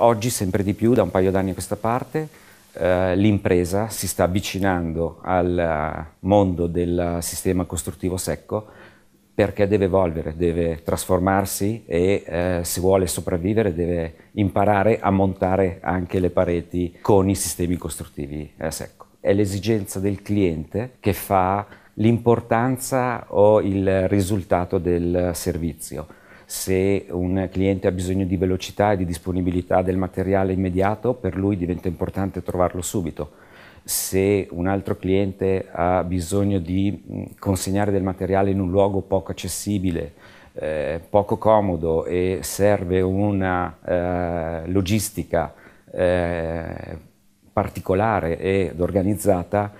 Oggi sempre di più, da un paio d'anni a questa parte, eh, l'impresa si sta avvicinando al eh, mondo del sistema costruttivo secco perché deve evolvere, deve trasformarsi e eh, se vuole sopravvivere deve imparare a montare anche le pareti con i sistemi costruttivi eh, secco. È l'esigenza del cliente che fa l'importanza o il risultato del servizio se un cliente ha bisogno di velocità e di disponibilità del materiale immediato, per lui diventa importante trovarlo subito. Se un altro cliente ha bisogno di mm, consegnare del materiale in un luogo poco accessibile, eh, poco comodo e serve una eh, logistica eh, particolare ed organizzata,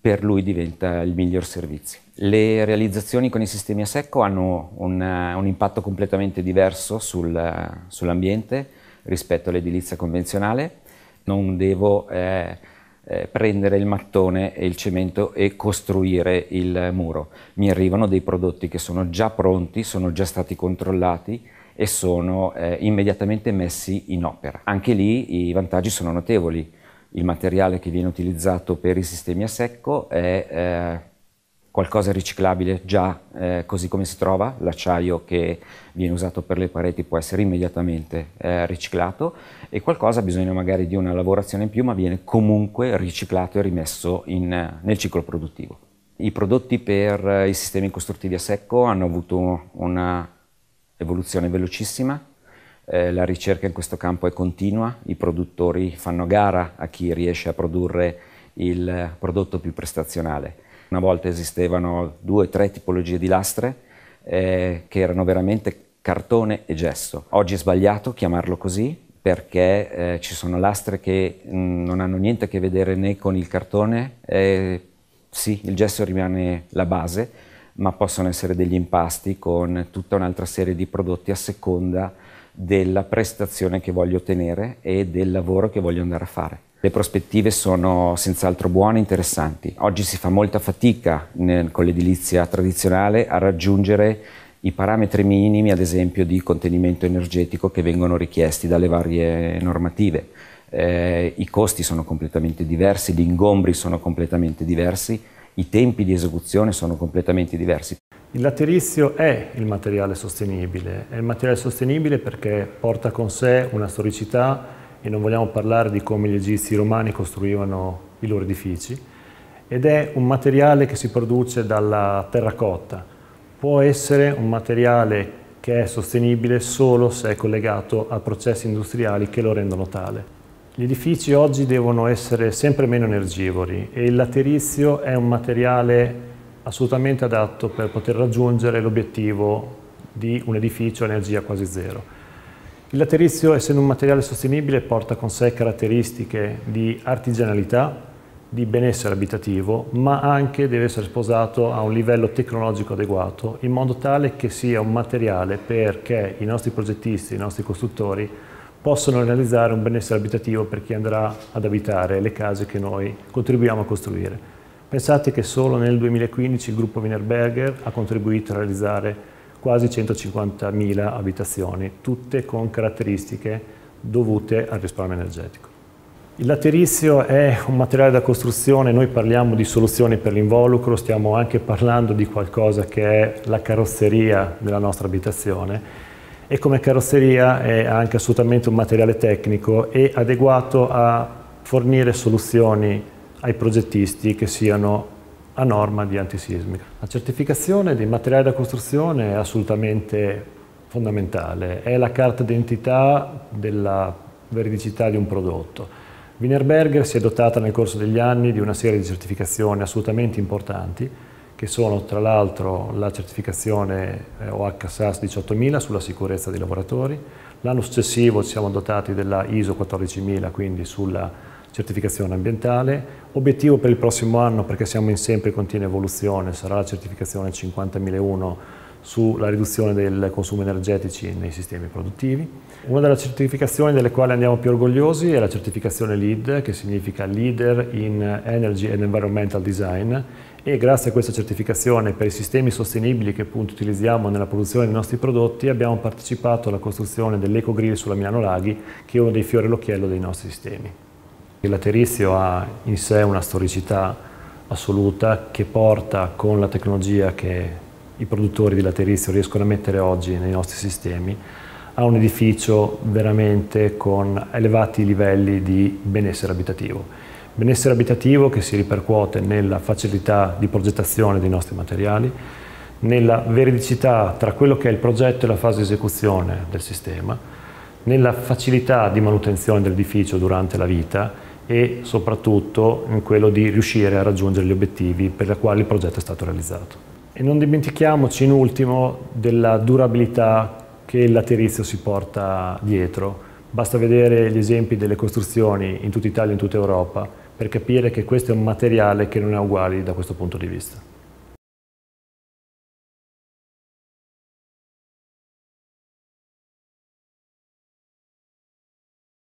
per lui diventa il miglior servizio. Le realizzazioni con i sistemi a secco hanno un, un impatto completamente diverso sul, sull'ambiente rispetto all'edilizia convenzionale. Non devo eh, eh, prendere il mattone e il cemento e costruire il muro. Mi arrivano dei prodotti che sono già pronti, sono già stati controllati e sono eh, immediatamente messi in opera. Anche lì i vantaggi sono notevoli il materiale che viene utilizzato per i sistemi a secco è eh, qualcosa riciclabile già eh, così come si trova, l'acciaio che viene usato per le pareti può essere immediatamente eh, riciclato e qualcosa ha bisogno magari di una lavorazione in più ma viene comunque riciclato e rimesso in, eh, nel ciclo produttivo. I prodotti per eh, i sistemi costruttivi a secco hanno avuto una evoluzione velocissima eh, la ricerca in questo campo è continua, i produttori fanno gara a chi riesce a produrre il prodotto più prestazionale. Una volta esistevano due o tre tipologie di lastre eh, che erano veramente cartone e gesso. Oggi è sbagliato chiamarlo così perché eh, ci sono lastre che mh, mm, non hanno niente a che vedere né con il cartone, eh, sì, il gesso rimane la base, ma possono essere degli impasti con tutta un'altra serie di prodotti a seconda della prestazione che voglio ottenere e del lavoro che voglio andare a fare. Le prospettive sono senz'altro buone e interessanti. Oggi si fa molta fatica nel, con l'edilizia tradizionale a raggiungere i parametri minimi, ad esempio, di contenimento energetico che vengono richiesti dalle varie normative. Eh, I costi sono completamente diversi, gli ingombri sono completamente diversi, i tempi di esecuzione sono completamente diversi. Il laterizio è il materiale sostenibile, è il materiale sostenibile perché porta con sé una storicità e non vogliamo parlare di come gli egizi romani costruivano i loro edifici, ed è un materiale che si produce dalla terracotta. Può essere un materiale che è sostenibile solo se è collegato a processi industriali che lo rendono tale. Gli edifici oggi devono essere sempre meno energivori e il laterizio è un materiale assolutamente adatto per poter raggiungere l'obiettivo di un edificio a energia quasi zero. Il laterizio, essendo un materiale sostenibile, porta con sé caratteristiche di artigianalità, di benessere abitativo, ma anche deve essere sposato a un livello tecnologico adeguato, in modo tale che sia un materiale perché i nostri progettisti, i nostri costruttori, possono realizzare un benessere abitativo per chi andrà ad abitare le case che noi contribuiamo a costruire. Pensate che solo nel 2015 il gruppo Wienerberger ha contribuito a realizzare quasi 150.000 abitazioni, tutte con caratteristiche dovute al risparmio energetico. Il laterizio è un materiale da costruzione, noi parliamo di soluzioni per l'involucro, stiamo anche parlando di qualcosa che è la carrozzeria della nostra abitazione e come carrozzeria è anche assolutamente un materiale tecnico e adeguato a fornire soluzioni ai progettisti che siano a norma di antisismica. La certificazione dei materiali da costruzione è assolutamente fondamentale, è la carta d'identità della veridicità di un prodotto. Wienerberger si è dotata nel corso degli anni di una serie di certificazioni assolutamente importanti, che sono tra l'altro la certificazione eh, OHSAS 18000 sulla sicurezza dei lavoratori, l'anno successivo ci siamo dotati della ISO 14000, quindi sulla certificazione ambientale. Obiettivo per il prossimo anno, perché siamo in sempre continua evoluzione, sarà la certificazione 50001 sulla riduzione del consumo energetici nei sistemi produttivi. Una delle certificazioni delle quali andiamo più orgogliosi è la certificazione LEED, che significa Leader in Energy and Environmental Design e grazie a questa certificazione per i sistemi sostenibili che appunto utilizziamo nella produzione dei nostri prodotti abbiamo partecipato alla costruzione dell'Eco Grill sulla Milano Laghi, che è uno dei fiori all'occhiello dei nostri sistemi. Il laterizio ha in sé una storicità assoluta che porta con la tecnologia che i produttori di laterizio riescono a mettere oggi nei nostri sistemi a un edificio veramente con elevati livelli di benessere abitativo. Benessere abitativo che si ripercuote nella facilità di progettazione dei nostri materiali, nella veridicità tra quello che è il progetto e la fase di esecuzione del sistema, nella facilità di manutenzione dell'edificio durante la vita e soprattutto in quello di riuscire a raggiungere gli obiettivi per i quali il progetto è stato realizzato. E non dimentichiamoci in ultimo della durabilità che il laterizio si porta dietro. Basta vedere gli esempi delle costruzioni in tutta Italia e in tutta Europa per capire che questo è un materiale che non è uguale da questo punto di vista.